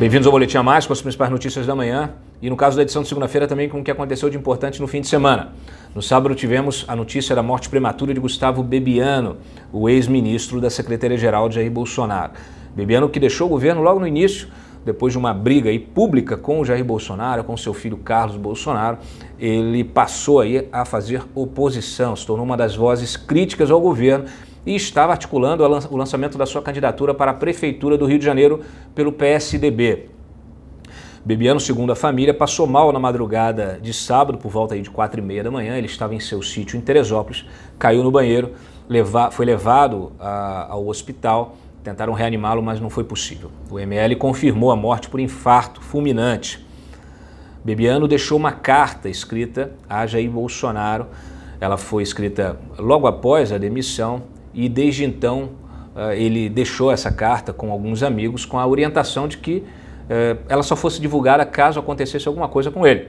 Bem-vindos ao Boletim a Mais com as principais notícias da manhã e, no caso da edição de segunda-feira, também com o que aconteceu de importante no fim de semana. No sábado, tivemos a notícia da morte prematura de Gustavo Bebiano, o ex-ministro da Secretaria-Geral de Jair Bolsonaro. Bebiano que deixou o governo logo no início, depois de uma briga aí pública com o Jair Bolsonaro, com seu filho Carlos Bolsonaro, ele passou aí a fazer oposição, se tornou uma das vozes críticas ao governo e estava articulando o lançamento da sua candidatura para a Prefeitura do Rio de Janeiro pelo PSDB. Bebiano, segundo a família, passou mal na madrugada de sábado, por volta de 4 e meia da manhã. Ele estava em seu sítio em Teresópolis, caiu no banheiro, foi levado ao hospital. Tentaram reanimá-lo, mas não foi possível. O ML confirmou a morte por infarto fulminante. Bebiano deixou uma carta escrita a Jair Bolsonaro. Ela foi escrita logo após a demissão e desde então eh, ele deixou essa carta com alguns amigos com a orientação de que eh, ela só fosse divulgada caso acontecesse alguma coisa com ele.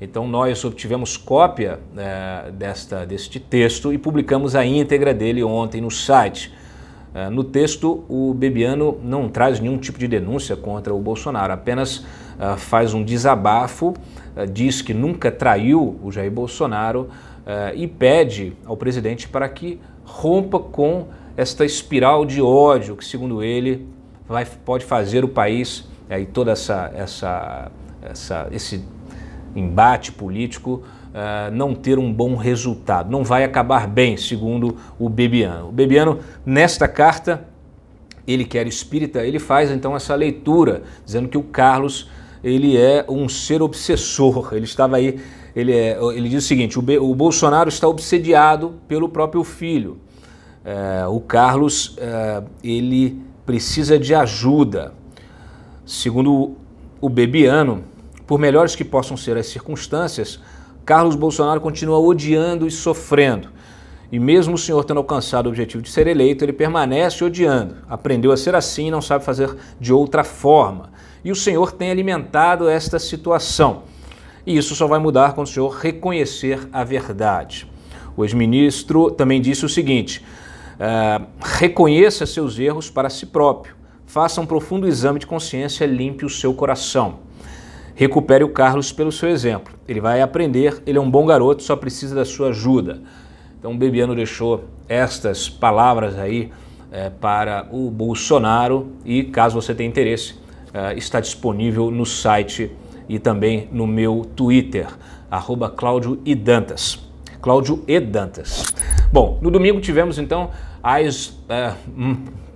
Então nós obtivemos cópia eh, desta, deste texto e publicamos a íntegra dele ontem no site. No texto, o Bebiano não traz nenhum tipo de denúncia contra o Bolsonaro, apenas faz um desabafo, diz que nunca traiu o Jair Bolsonaro e pede ao presidente para que rompa com esta espiral de ódio que, segundo ele, vai, pode fazer o país é, e toda essa, essa, essa, esse embate político uh, não ter um bom resultado, não vai acabar bem, segundo o Bebiano. O Bebiano, nesta carta, ele quer espírita, ele faz então essa leitura, dizendo que o Carlos ele é um ser obsessor. Ele estava aí, ele, é, ele diz o seguinte: o, o Bolsonaro está obsediado pelo próprio filho. É, o Carlos é, ele precisa de ajuda. Segundo o Bebiano, por melhores que possam ser as circunstâncias, Carlos Bolsonaro continua odiando e sofrendo. E mesmo o senhor tendo alcançado o objetivo de ser eleito, ele permanece odiando. Aprendeu a ser assim e não sabe fazer de outra forma e o Senhor tem alimentado esta situação. E isso só vai mudar quando o Senhor reconhecer a verdade. O ex-ministro também disse o seguinte: uh, reconheça seus erros para si próprio, faça um profundo exame de consciência, limpe o seu coração. Recupere o Carlos pelo seu exemplo. Ele vai aprender, ele é um bom garoto, só precisa da sua ajuda. Então, Bebiano deixou estas palavras aí é, para o Bolsonaro e, caso você tenha interesse, eh, está disponível no site e também no meu Twitter, arroba Cláudio e Dantas. Cláudio e Dantas. Bom, no domingo tivemos então as uh,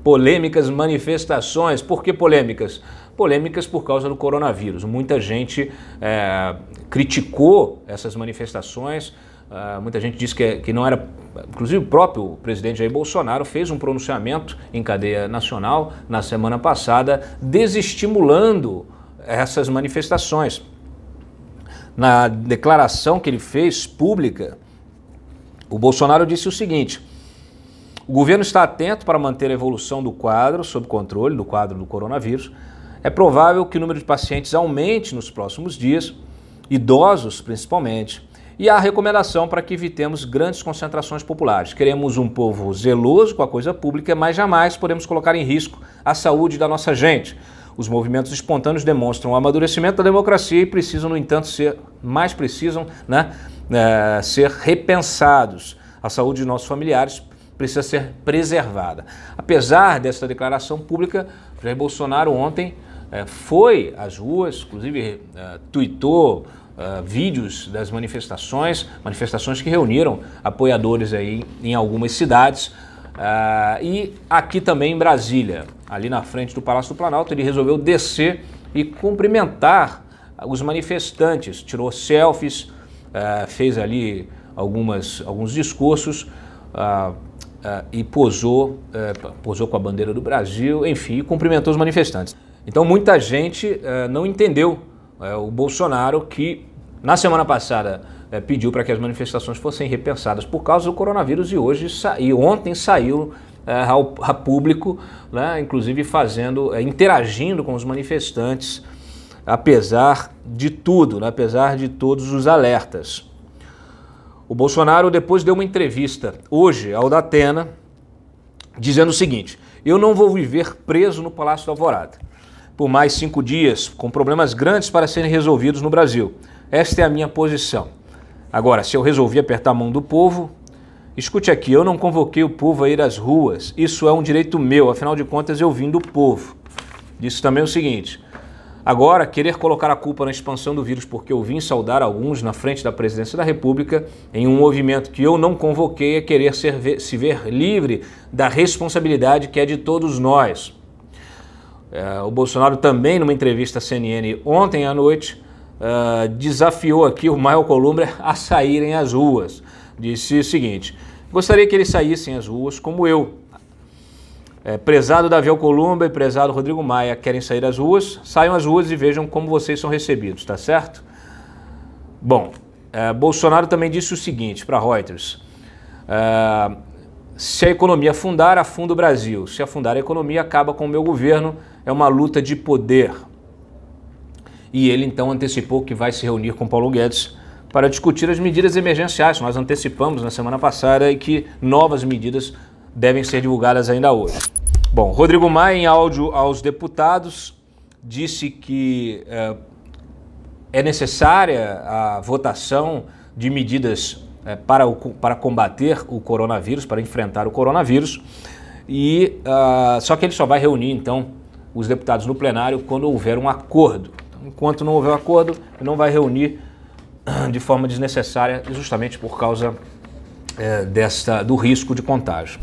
polêmicas manifestações. Por que polêmicas? Polêmicas por causa do coronavírus. Muita gente uh, criticou essas manifestações Uh, muita gente disse que, é, que não era. Inclusive, o próprio presidente Jair Bolsonaro fez um pronunciamento em cadeia nacional na semana passada, desestimulando essas manifestações. Na declaração que ele fez pública, o Bolsonaro disse o seguinte: o governo está atento para manter a evolução do quadro sob controle, do quadro do coronavírus. É provável que o número de pacientes aumente nos próximos dias, idosos principalmente e a recomendação para que evitemos grandes concentrações populares. Queremos um povo zeloso com a coisa pública, mas jamais podemos colocar em risco a saúde da nossa gente. Os movimentos espontâneos demonstram o amadurecimento da democracia e precisam, no entanto, ser mais precisam né, é, ser repensados. A saúde de nossos familiares precisa ser preservada. Apesar dessa declaração pública, Jair Bolsonaro ontem é, foi às ruas, inclusive é, tuitou uh, vídeos das manifestações, manifestações que reuniram apoiadores aí em algumas cidades. Uh, e aqui também em Brasília, ali na frente do Palácio do Planalto, ele resolveu descer e cumprimentar os manifestantes, tirou selfies, uh, fez ali algumas, alguns discursos uh, e posou, eh, posou com a bandeira do Brasil, enfim, cumprimentou os manifestantes. Então muita gente eh, não entendeu é, o Bolsonaro, que na semana passada é, pediu para que as manifestações fossem repensadas por causa do coronavírus e hoje e ontem saiu é, ao, a público, né, inclusive fazendo, é, interagindo com os manifestantes, apesar de tudo, né, apesar de todos os alertas. O Bolsonaro depois deu uma entrevista hoje ao Datena dizendo o seguinte: "Eu não vou viver preso no Palácio da Alvorada por mais cinco dias, com problemas grandes para serem resolvidos no Brasil. Esta é a minha posição. Agora, se eu resolvi apertar a mão do povo, escute aqui, eu não convoquei o povo a ir às ruas. Isso é um direito meu, afinal de contas eu vim do povo. Disse também o seguinte: Agora, querer colocar a culpa na expansão do vírus porque eu vim saudar alguns na frente da presidência da República em um movimento que eu não convoquei é querer ser, se ver livre da responsabilidade que é de todos nós. É, o Bolsonaro também, numa entrevista à CNN ontem à noite, é, desafiou aqui o Maio Columbra a saírem às ruas. Disse o seguinte: gostaria que eles saíssem às ruas como eu. É, prezado Davi Alcolumba e prezado Rodrigo Maia querem sair às ruas, saiam às ruas e vejam como vocês são recebidos, tá certo? Bom, é, Bolsonaro também disse o seguinte para Reuters: é, se a economia afundar, afunda o Brasil. Se afundar a economia, acaba com o meu governo. É uma luta de poder. E ele então antecipou que vai se reunir com Paulo Guedes para discutir as medidas emergenciais. Nós antecipamos na semana passada e que novas medidas devem ser divulgadas ainda hoje. Bom, Rodrigo Maia, em áudio aos deputados, disse que é, é necessária a votação de medidas é, para, o, para combater o coronavírus, para enfrentar o coronavírus. E uh, só que ele só vai reunir então os deputados no plenário quando houver um acordo. Então, enquanto não houver um acordo, ele não vai reunir ah, de forma desnecessária, justamente por causa é, desta, do risco de contágio.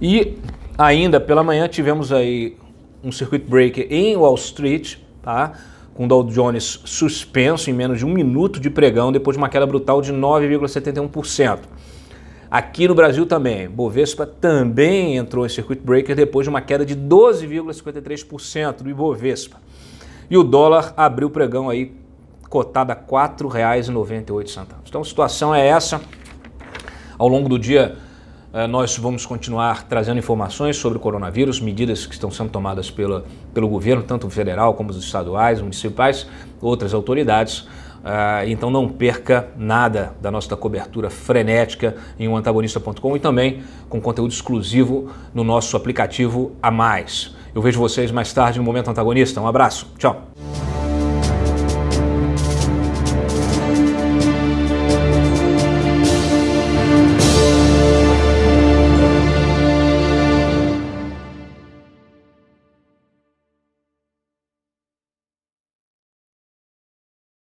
E ainda pela manhã tivemos aí um circuit breaker em Wall Street, tá? com o Dow Jones suspenso em menos de um minuto de pregão, depois de uma queda brutal de 9,71%. Aqui no Brasil também, Bovespa também entrou em circuit breaker depois de uma queda de 12,53% do Ibovespa. E o dólar abriu o pregão aí cotada a R$ 4,98. Então a situação é essa. Ao longo do dia eh, nós vamos continuar trazendo informações sobre o coronavírus, medidas que estão sendo tomadas pela, pelo governo, tanto federal como os estaduais, municipais, outras autoridades. Eh, então não perca nada da nossa cobertura frenética em oantagonista.com e também com conteúdo exclusivo no nosso aplicativo A Mais. Eu vejo vocês mais tarde no Momento Antagonista. Um abraço, tchau!